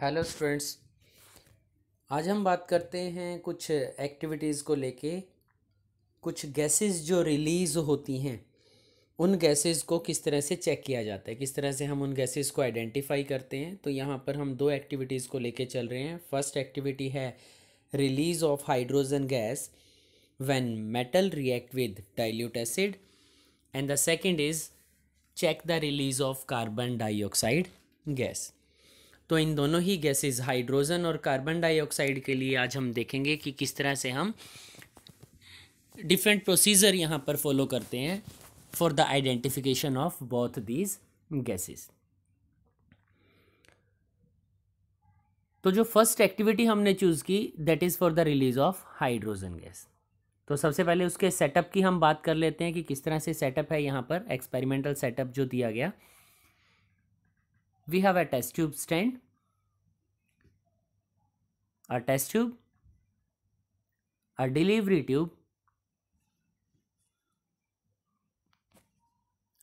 Hello students आज हम बात करते हैं कुछ एक्टिविटीज़ को लेके कुछ गैसेस जो रिलीज़ होती हैं उन गैसेस को किस तरह से चेक किया जाता है किस तरह से हम उन गैसेस को आइडेंटिफाई करते हैं तो यहाँ पर हम दो एक्टिविटीज़ को लेके चल रहे हैं फर्स्ट एक्टिविटी है release of hydrogen gas when metal react with dilute acid and the second is check the release of carbon dioxide gas तो इन दोनों ही गैसेस हाइड्रोजन और कार्बन डाइऑक्साइड के लिए आज हम देखेंगे कि किस तरह से हम डिफरेंट प्रोसीजर यहाँ पर फॉलो करते हैं for the identification of both these gases तो जो फर्स्ट एक्टिविटी हमने चूज़ की that is for the release of hydrogen gas तो सबसे पहले उसके सेटअप की हम बात कर लेते हैं कि किस तरह से सेटअप है यहाँ पर एक्सपेरिमेंटल सेटअप जो दिया गया we have a test tube stand a test tube, a delivery tube,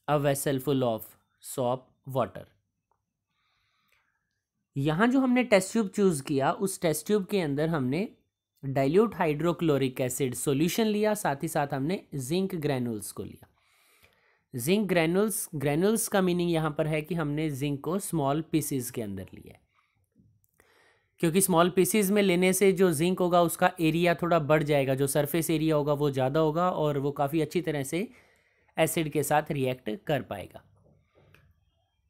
a vessel full of soap water. यहाँ जो हमने टेस्ट ट्यूब चूज़ किया उस टेस्ट ट्यूब के अंदर हमने डाइल्यूट हाइड्रोक्लोरिक एसिड सॉल्यूशन लिया साथ ही साथ हमने जिंक ग्रैनुल्स को लिया जिंक ग्रेनुल्स ग्रैनुल्स का मीनिंग यहाँ पर है कि हमने जिंक को स्मॉल पीसीज के अंदर लिया है क्योंकि स्मॉल पीसीज में लेने से जो जिंक होगा उसका एरिया थोड़ा बढ़ जाएगा जो सरफेस एरिया होगा वो ज़्यादा होगा और वो काफ़ी अच्छी तरह से एसिड के साथ रिएक्ट कर पाएगा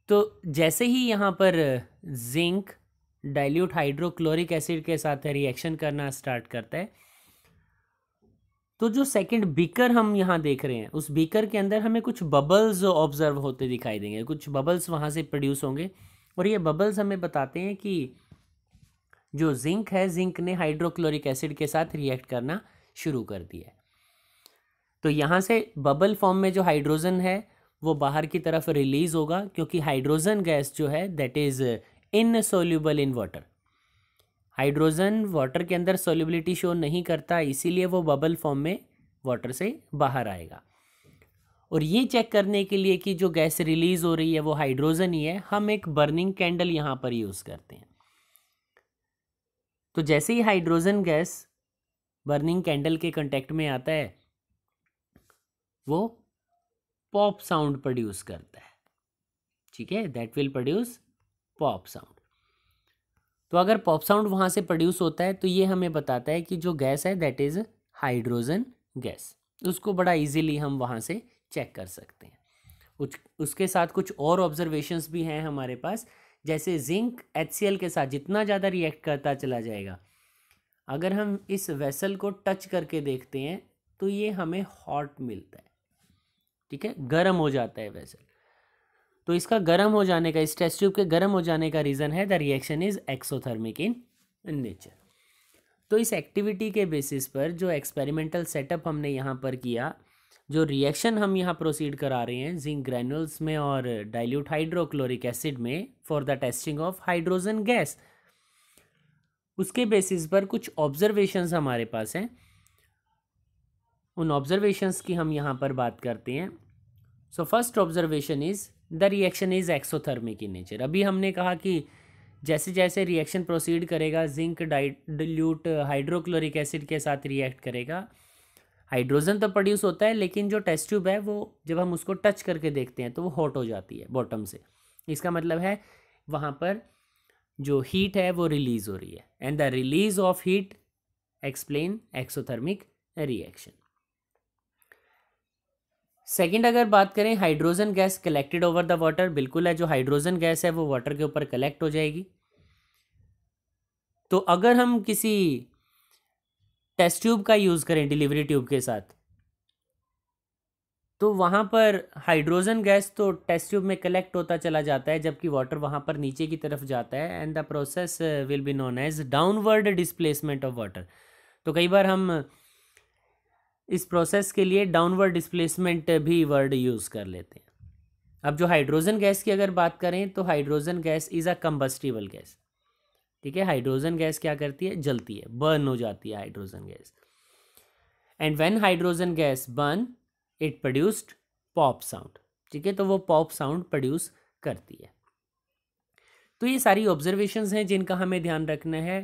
तो जैसे ही यहाँ पर जिंक डाइल्यूट हाइड्रोक्लोरिक एसिड के साथ रिएक्शन करना स्टार्ट करता है तो जो सेकंड बीकर हम यहाँ देख रहे हैं उस बीकर के अंदर हमें कुछ बबल्स ऑब्जर्व होते दिखाई देंगे कुछ बबल्स वहाँ से प्रोड्यूस होंगे और ये बबल्स हमें बताते हैं कि जो जिंक है जिंक ने हाइड्रोक्लोरिक एसिड के साथ रिएक्ट करना शुरू कर दिया तो यहाँ से बबल फॉर्म में जो हाइड्रोजन है वो बाहर की तरफ रिलीज होगा क्योंकि हाइड्रोजन गैस जो है that is insoluble in water hydrogen water के अंदर सोल्यूबिलिटी शो नहीं करता इसीलिए वो बबल फॉर्म में वाटर से बाहर आएगा और ये चेक करने के लिए कि जो गैस रिलीज़ हो रही है वो हाइड्रोजन ही है हम एक बर्निंग कैंडल यहाँ पर यूज़ करते हैं तो जैसे ही हाइड्रोजन गैस बर्निंग कैंडल के कंटेक्ट में आता है वो पॉप साउंड प्रोड्यूस करता है ठीक है that will produce pop sound तो अगर पॉप साउंड वहाँ से प्रोड्यूस होता है तो ये हमें बताता है कि जो गैस है दैट इज़ हाइड्रोजन गैस उसको बड़ा इजीली हम वहाँ से चेक कर सकते हैं उसके साथ कुछ और ऑब्जर्वेशंस भी हैं हमारे पास जैसे जिंक एच के साथ जितना ज़्यादा रिएक्ट करता चला जाएगा अगर हम इस वेसल को टच करके देखते हैं तो ये हमें हॉट मिलता है ठीक है गर्म हो जाता है वेसल तो इसका गर्म हो जाने का इस टेस्ट ट्यूब के गर्म हो जाने का रीज़न है the reaction is exothermic in nature तो इस एक्टिविटी के बेसिस पर जो एक्सपेरिमेंटल सेटअप हमने यहाँ पर किया जो रिएक्शन हम यहाँ प्रोसीड करा रहे हैं जिंक ग्रेनुअल्स में और डाइल्यूट हाइड्रोक्लोरिक एसिड में for the testing of hydrogen gas उसके बेसिस पर कुछ ऑब्जर्वेशंस हमारे पास हैं उन ऑब्जर्वेशंस की हम यहाँ पर बात करते हैं so first observation is the reaction is exothermic in nature अभी हमने कहा कि जैसे जैसे रिएक्शन प्रोसीड करेगा जिंक डिल्यूट हाइड्रोक्लोरिक एसिड के साथ रिएक्ट करेगा हाइड्रोजन तो प्रोड्यूस होता है लेकिन जो टेस्ट ट्यूब है वो जब हम उसको टच करके देखते हैं तो वो हॉट हो जाती है बॉटम से इसका मतलब है वहाँ पर जो हीट है वो रिलीज़ हो रही है and the release of heat explain exothermic reaction second अगर बात करें hydrogen gas collected over the water बिल्कुल है जो हाइड्रोजन गैस है वो वाटर के ऊपर कलेक्ट हो जाएगी तो अगर हम किसी टेस्ट ट्यूब का यूज़ करें डिलीवरी ट्यूब के साथ तो वहाँ पर हाइड्रोजन गैस तो टेस्ट ट्यूब में कलेक्ट होता चला जाता है जबकि वाटर वहाँ पर नीचे की तरफ जाता है and the process will be known as downward displacement of water तो कई बार हम इस प्रोसेस के लिए डाउनवर्ड डिस्प्लेसमेंट भी वर्ड यूज़ कर लेते हैं अब जो हाइड्रोजन गैस की अगर बात करें तो hydrogen gas is a combustible gas ठीक है हाइड्रोजन गैस क्या करती है जलती है बर्न हो जाती है hydrogen gas and when hydrogen gas burn it produced pop sound ठीक है तो वो पॉप साउंड प्रोड्यूस करती है तो ये सारी ऑब्जर्वेशंस हैं जिनका हमें ध्यान रखना है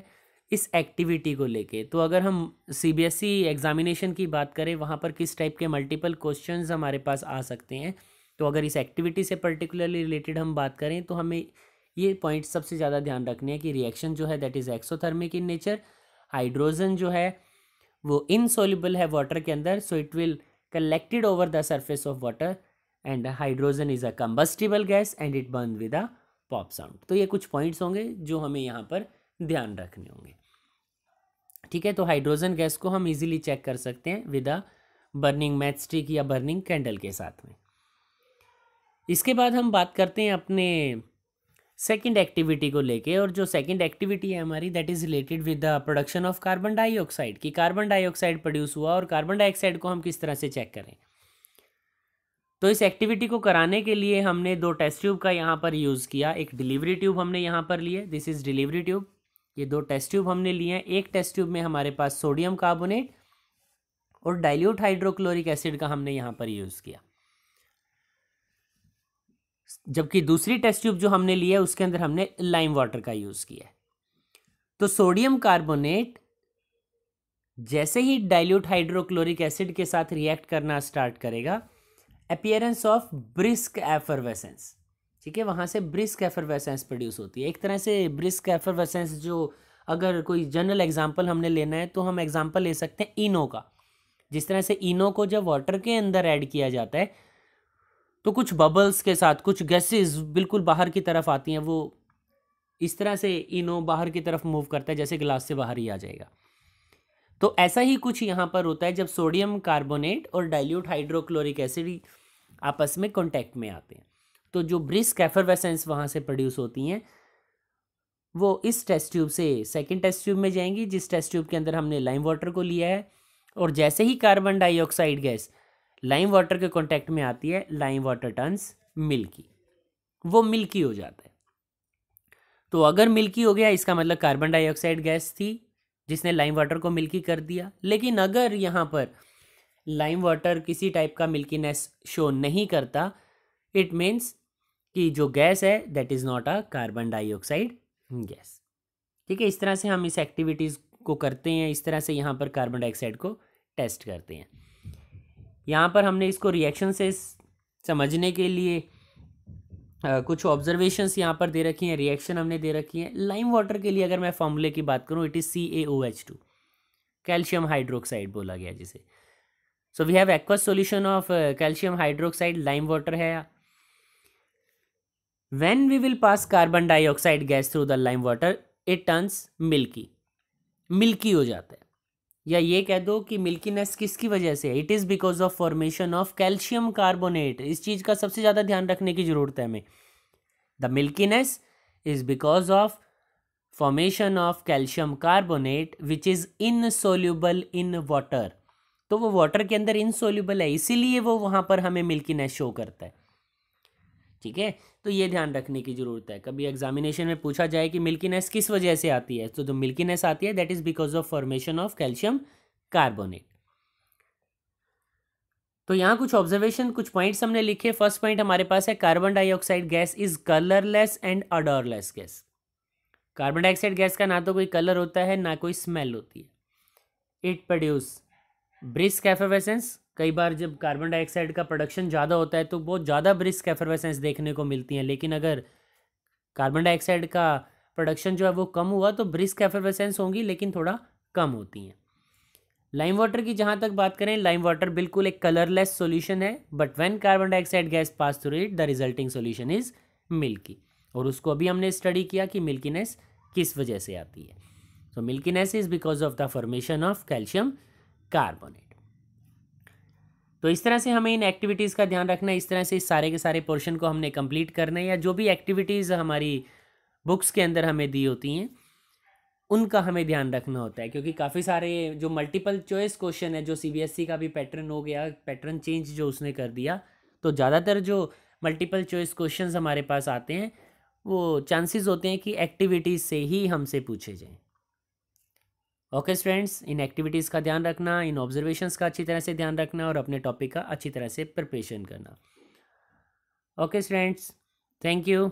इस एक्टिविटी को लेके तो अगर हम C B S E examination की बात करें वहाँ पर किस टाइप के मल्टीपल क्वेश्चन हमारे पास आ सकते हैं तो अगर इस एक्टिविटी से पर्टिकुलरली रिलेटेड हम बात करें तो हमें ये पॉइंट सबसे ज़्यादा ध्यान रखने हैं कि रिएक्शन जो है that is exothermic in nature hydrogen जो है वो इनसोल्यूबल है वाटर के अंदर so it will collected over the surface of water and hydrogen is a combustible gas and it burn with a pop sound तो ये कुछ पॉइंट्स होंगे जो हमें यहाँ पर ध्यान रखने होंगे ठीक है तो हाइड्रोजन गैस को हम इजीली चेक कर सकते हैं with a burning matchstick या बर्निंग कैंडल के साथ में इसके बाद हम बात करते हैं अपने सेकेंड एक्टिविटी को लेके और जो सेकेंड एक्टिविटी है हमारी that is related with the production of carbon dioxide कि कार्बन डाइऑक्साइड प्रोड्यूस हुआ और कार्बन डाइऑक्साइड को हम किस तरह से चेक करें तो इस एक्टिविटी को कराने के लिए हमने दो टेस्ट ट्यूब का यहाँ पर यूज़ किया एक डिलीवरी ट्यूब हमने यहाँ पर लिए दिस इज़ डिलीवरी ट्यूब ये दो टेस्ट ट्यूब हमने लिए हैं एक टेस्ट ट्यूब में हमारे पास सोडियम कार्बोनेट और डाइल्यूट हाइड्रोक्लोरिक एसिड का हमने यहाँ पर यूज़ किया जबकि दूसरी टेस्ट ट्यूब जो हमने लिया है उसके अंदर हमने लाइम वाटर का यूज़ किया है तो सोडियम कार्बोनेट जैसे ही डाइल्यूट हाइड्रोक्लोरिक एसिड के साथ रिएक्ट करना स्टार्ट करेगा अपियरेंस ऑफ ब्रिस्क एफरवेसेंस ठीक है वहाँ से ब्रिस्क एफरवेसेंस प्रोड्यूस होती है एक तरह से ब्रिस्क एफरवेसेंस जो अगर कोई जनरल एग्जाम्पल हमने लेना है तो हम एग्जाम्पल ले सकते हैं इनो का जिस तरह से इनो को जब वाटर के अंदर ऐड किया जाता है तो कुछ बबल्स के साथ कुछ गैसेस बिल्कुल बाहर की तरफ आती हैं वो इस तरह से इनो बाहर की तरफ मूव करता है जैसे गिलास से बाहर ही आ जाएगा तो ऐसा ही कुछ यहाँ पर होता है जब सोडियम कार्बोनेट और डाइल्यूट हाइड्रोक्लोरिक एसिड आपस में कॉन्टैक्ट में आते हैं तो जो ब्रिस्क एफरवेसेंस वहाँ से प्रोड्यूस होती हैं वो इस टेस्ट ट्यूब से सेकेंड टेस्ट ट्यूब में जाएंगी जिस टेस्ट ट्यूब के अंदर हमने लाइम वाटर को लिया है और जैसे ही carbon dioxide gas lime water के कॉन्टैक्ट में आती है लाइम वाटर टर्न्स मिल्की वो मिल्की हो जाता है तो अगर मिल्की हो गया इसका मतलब कार्बन डाइऑक्साइड गैस थी जिसने लाइम वाटर को मिल्की कर दिया लेकिन अगर यहाँ पर लाइम वाटर किसी टाइप का मिल्कीनेस शो नहीं करता इट मीन्स कि जो गैस है that is not a carbon dioxide gas ठीक है इस तरह से हम इस एक्टिविटीज़ को करते हैं इस तरह से यहाँ पर कार्बन डाइऑक्साइड को टेस्ट करते हैं यहाँ पर हमने इसको रिएक्शन से समझने के लिए Uh, कुछ ऑब्जर्वेशंस यहाँ पर दे रखी हैं रिएक्शन हमने दे रखी है लाइम वाटर के लिए अगर मैं फॉर्मूले की बात करूँ it is C A O H two calcium hydroxide बोला गया जिसे so we have aqueous solution of calcium hydroxide lime water है when we will pass carbon dioxide gas through the lime water it turns milky milky हो जाता है या ये कह दो कि मिल्कीनेस किसकी वजह से it is because of formation of calcium carbonate इस चीज़ का सबसे ज़्यादा ध्यान रखने की ज़रूरत है हमें the milkiness is because of formation of calcium carbonate which is insoluble in water तो वो वाटर के अंदर इनसोल्यूबल है इसीलिए वो वहाँ पर हमें मिल्कीनेस शो करता है ठीक है तो ये ध्यान रखने की ज़रूरत है कभी एग्जामिनेशन में पूछा जाए कि मिल्कीनेस किस वजह से आती है तो जो मिल्कीनेस आती है that is because of formation of calcium carbonate तो यहाँ कुछ ऑब्जर्वेशन कुछ पॉइंट्स हमने लिखे फर्स्ट पॉइंट हमारे पास है carbon dioxide gas is colourless and odourless gas carbon dioxide gas का ना तो कोई कलर होता है ना कोई स्मेल होती है इट प्रोड्यूस ब्रिस्क एफेवेसेंस कई बार जब कार्बन डाइऑक्साइड का प्रोडक्शन ज़्यादा होता है तो बहुत ज़्यादा ब्रिस्क एफरवेसेंस देखने को मिलती हैं लेकिन अगर कार्बन डाइऑक्साइड का प्रोडक्शन जो है वो कम हुआ तो ब्रिस्क एफरवेसेंस होंगी लेकिन थोड़ा कम होती हैं लाइम वाटर की जहाँ तक बात करें लाइम वाटर बिल्कुल एक कलरलेस सोल्यूशन है but when carbon dioxide gas pass through it the resulting solution is milky और उसको अभी हमने स्टडी किया कि मिल्कीनेस किस वजह से आती है so milkiness is because of the formation of calcium carbonate तो इस तरह से हमें इन एक्टिविटीज़ का ध्यान रखना है इस तरह से इस सारे के सारे पोर्शन को हमने कंप्लीट करना है या जो भी एक्टिविटीज़ हमारी बुक्स के अंदर हमें दी होती हैं उनका हमें ध्यान रखना होता है क्योंकि काफ़ी सारे जो मल्टीपल चॉइस क्वेश्चन है जो सीबीएसई e का भी पैटर्न हो गया पैटर्न चेंज जो उसने कर दिया तो ज़्यादातर जो मल्टीपल चॉइस क्वेश्चन हमारे पास आते हैं वो चांसेस होते हैं कि एक्टिविटीज़ से ही हमसे पूछे जाएँ ओके स्टूडेंट्स इन एक्टिविटीज़ का ध्यान रखना इन ऑब्जर्वेशंस का अच्छी तरह से ध्यान रखना और अपने टॉपिक का अच्छी तरह से प्रिपरेशन करना ओके स्टूडेंट्स थैंक यू